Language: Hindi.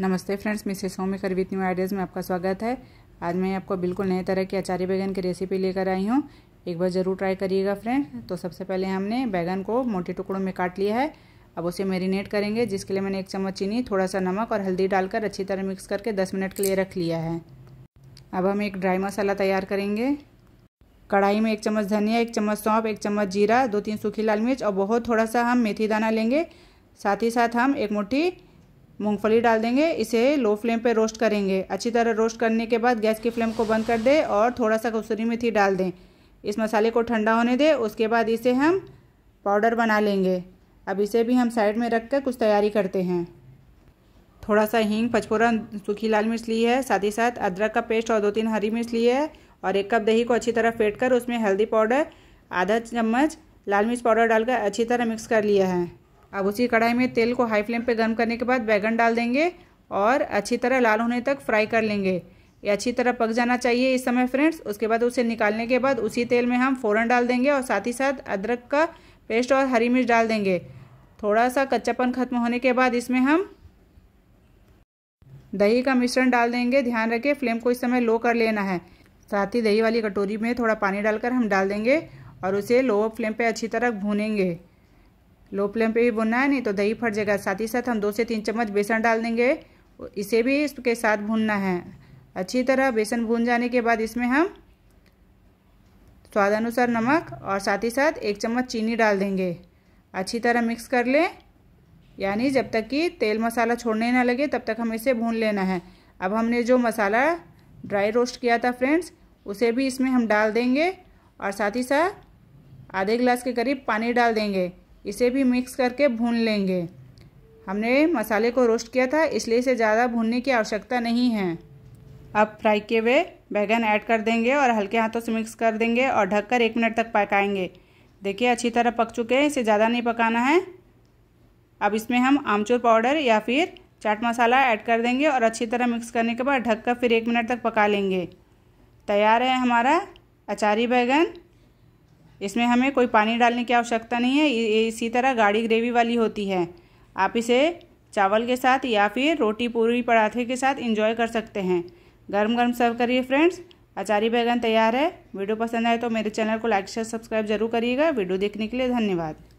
नमस्ते friends Mrs home maker with new ideas में आपका स्वागत है आज मैं आपको बिल्कुल नए तरह की अचारी बैगन की रेसिपी लेकर आई हूँ एक बार ज़रूर ट्राई करिएगा फ्रेंड तो सबसे पहले हमने बैगन को मोटे टुकड़ों में काट लिया है अब उसे मेरीनेट करेंगे जिसके लिए मैंने एक चम्मच चीनी थोड़ा सा नमक और हल्दी डालकर अच्छी तरह मिक्स करके दस मिनट के लिए रख लिया है अब हम एक ड्राई मसाला तैयार करेंगे कढ़ाई में एक चम्मच धनिया एक चम्मच सौंप एक चम्मच जीरा दो तीन सूखी लाल मिर्च और बहुत थोड़ा सा हम मेथी दाना लेंगे साथ ही साथ हम एक मुठ्ठी मूंगफली डाल देंगे इसे लो फ्लेम पे रोस्ट करेंगे अच्छी तरह रोस्ट करने के बाद गैस की फ्लेम को बंद कर दें और थोड़ा सा कसूरी मेथी डाल दें इस मसाले को ठंडा होने दें उसके बाद इसे हम पाउडर बना लेंगे अब इसे भी हम साइड में रख कर कुछ तैयारी करते हैं थोड़ा सा हींग पचफोरन सूखी लाल मिर्च ली है साथ ही साथ अदरक का पेस्ट और दो तीन हरी मिर्च ली है और एक कप दही को अच्छी तरह फेंट कर उसमें हल्दी पाउडर आधा चम्मच लाल मिर्च पाउडर डालकर अच्छी तरह मिक्स कर लिया है अब उसी कढ़ाई में तेल को हाई फ्लेम पे गर्म करने के बाद बैगन डाल देंगे और अच्छी तरह लाल होने तक फ्राई कर लेंगे ये अच्छी तरह पक जाना चाहिए इस समय फ्रेंड्स उसके बाद उसे निकालने के बाद उसी तेल में हम फ़ौरन डाल देंगे और साथ ही साथ अदरक का पेस्ट और हरी मिर्च डाल देंगे थोड़ा सा कच्चापन खत्म होने के बाद इसमें हम दही का मिश्रण डाल देंगे ध्यान रखें फ्लेम को इस समय लो कर लेना है साथ ही दही वाली कटोरी में थोड़ा पानी डालकर हम डाल देंगे और उसे लो फ्लेम पे अच्छी तरह भूनेंगे लो फ्लेम पे भी भुनना है नहीं तो दही फट जाएगा साथ ही साथ हम दो से तीन चम्मच बेसन डाल देंगे इसे भी इसके साथ भूनना है अच्छी तरह बेसन भून जाने के बाद इसमें हम स्वाद अनुसार नमक और साथ ही साथ एक चम्मच चीनी डाल देंगे अच्छी तरह मिक्स कर लें यानी जब तक कि तेल मसाला छोड़ने ना लगे तब तक हम इसे भून लेना है अब हमने जो मसाला ड्राई रोस्ट किया था फ्रेंड्स उसे भी इसमें हम डाल देंगे और साथ ही साथ आधे गिलास के करीब पानी डाल देंगे इसे भी मिक्स करके भून लेंगे हमने मसाले को रोस्ट किया था इसलिए इसे ज़्यादा भूनने की आवश्यकता नहीं है अब फ्राई किए हुए बैगन ऐड कर देंगे और हल्के हाथों से मिक्स कर देंगे और ढककर एक मिनट तक पकाएंगे देखिए अच्छी तरह पक चुके हैं इसे ज़्यादा नहीं पकाना है अब इसमें हम आमचूर पाउडर या फिर चाट मसाला ऐड कर देंगे और अच्छी तरह मिक्स करने के बाद ढककर फिर एक मिनट तक पका लेंगे तैयार है हमारा अचारी बैगन इसमें हमें कोई पानी डालने की आवश्यकता नहीं है इसी तरह गाढ़ी ग्रेवी वाली होती है आप इसे चावल के साथ या फिर रोटी पूरी पराठे के साथ इंजॉय कर सकते हैं गर्म गर्म सर्व करिए फ्रेंड्स अचारी बैगन तैयार है वीडियो पसंद आए तो मेरे चैनल को लाइक शेयर सब्सक्राइब जरूर करिएगा वीडियो देखने के लिए धन्यवाद